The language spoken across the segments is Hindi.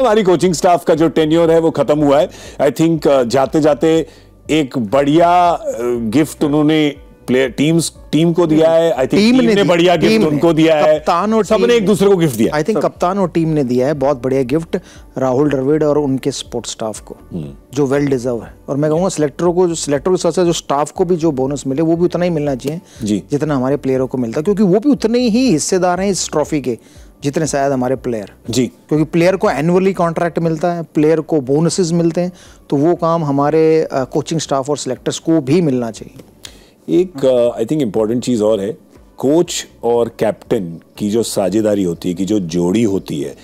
हमारी कोचिंग स्टाफ का जो टेन्योर है वो खत्म हुआ है आई थिंक uh, जाते जाते एक बढ़िया गिफ्ट uh, उन्होंने प्लेयर टीम्स टीम को दिया है आई थिंक टीम, टीम ने, ने बढ़िया गिफ्ट ने, उनको दिया है कप्तान और सबने एक दूसरे को गिफ्ट दिया आई थिंक कप्तान और टीम ने दिया है बहुत बढ़िया गिफ्ट राहुल द्रविड़ और उनके स्पोर्ट्स स्टाफ को हम्म। जो वेल डिजर्व है और मैं कहूंगा सिलेक्टरों को जो सिलेक्टर के साथ साथ जो स्टाफ को भी जो बोनस मिले वो भी उतना ही मिलना चाहिए जितना हमारे प्लेयरों को मिलता क्योंकि वो भी उतने ही हिस्सेदार हैं इस ट्रॉफी के जितने शायद हमारे प्लेयर जी क्योंकि प्लेयर को एनुअली कॉन्ट्रैक्ट मिलता है प्लेयर को बोनसेस मिलते हैं तो वो काम हमारे कोचिंग स्टाफ और सिलेक्टर्स को भी मिलना चाहिए एक आई थिंक इम्पॉर्टेंट चीज़ और है कोच और कैप्टन की जो साझेदारी होती है की जो जोड़ी होती है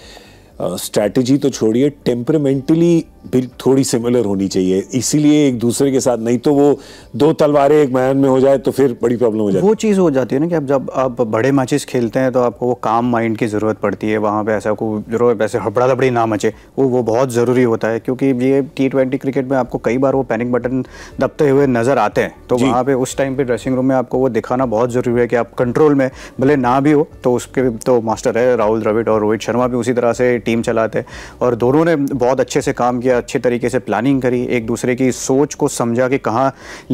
स्ट्रैटेजी तो छोड़िए टेम्परमेंटली भी थोड़ी सिमिलर होनी चाहिए इसीलिए एक दूसरे के साथ नहीं तो वो दो तलवारें एक मैदान में हो जाए तो फिर बड़ी प्रॉब्लम हो जाती है वो चीज़ हो जाती है ना कि अब जब आप बड़े मैचेस खेलते हैं तो आपको वो काम माइंड की ज़रूरत पड़ती है वहाँ पे ऐसा कोई ऐसे हबड़ा दबड़ी ना मचे वो वो बहुत ज़रूरी होता है क्योंकि ये टी ट्वेंटी क्रिकेट में आपको कई बार वो पैनिक बटन दबते हुए नज़र आते हैं तो वहाँ पर उस टाइम पर ड्रेसिंग रूम में आपको वो दिखाना बहुत ज़रूरी है कि आप कंट्रोल में भले ना भी हो तो उसके तो मास्टर है राहुल द्रविड और रोहित शर्मा भी उसी तरह से टी टीम चलाते हैं और दोनों ने बहुत अच्छे से काम किया अच्छे तरीके से प्लानिंग करी एक दूसरे की सोच को समझा कि कहाँ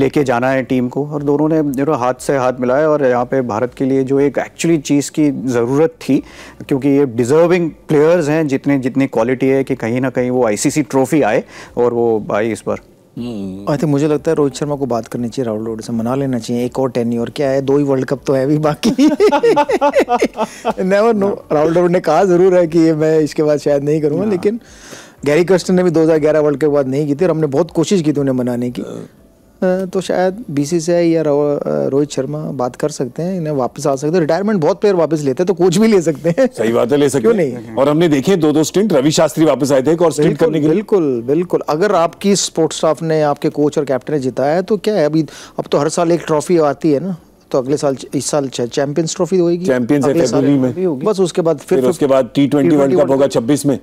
लेके जाना है टीम को और दोनों ने जो हाथ से हाथ मिलाया और यहाँ पे भारत के लिए जो एक एक्चुअली चीज़ की ज़रूरत थी क्योंकि ये डिज़र्विंग प्लेयर्स हैं जितने जितनी क्वालिटी है कि कहीं ना कहीं वो आईसीसी ट्रॉफी आए और वो आई इस बार आई हम्म। थिंक मुझे लगता है रोहित शर्मा को बात करनी चाहिए राहुल द्रविड़ से मना लेना चाहिए एक और टेन और क्या है दो ही वर्ल्ड कप तो है भी बाकी नेवर नो राहुल ने कहा जरूर है कि ये मैं इसके बाद शायद नहीं करूँगा लेकिन गैरी कस्टन ने भी 2011 वर्ल्ड कप के बाद नहीं की थी और हमने बहुत कोशिश की थी उन्हें मनाने की हाँ। तो शायद बी या रोहित शर्मा बात कर सकते हैं इन्हें वापस आ सकते हैं रिटायरमेंट बहुत प्लेयर वापस लेते हैं तो कोच भी ले सकते हैं सही बात है ले सकते क्यों नहीं और हमने देखे दो दो स्टिंट रवि शास्त्री वापस आए थे और स्टिंट करने के बिल्कुल बिल्कुल अगर आपकी स्पोर्ट्स स्टाफ ने आपके कोच और कैप्टन ने जिताया तो क्या है अभी अब तो हर साल एक ट्रॉफी आती है ना तो अगले साल इस साल चैंपियंस ट्रॉफी होगी चैंपियंस में बस उसके बाद फिर उसके बाद टी ट्वेंटी वर्ल्ड कप होगा छब्बीस में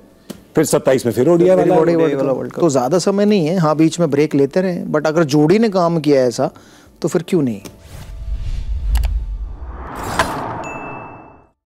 फिर सत्ताईस में फिर ओडिया तो वाला वर्ल्ड कप तो ज़्यादा समय नहीं है हाँ बीच में ब्रेक लेते रहे बट अगर जोड़ी ने काम किया ऐसा तो फिर क्यों नहीं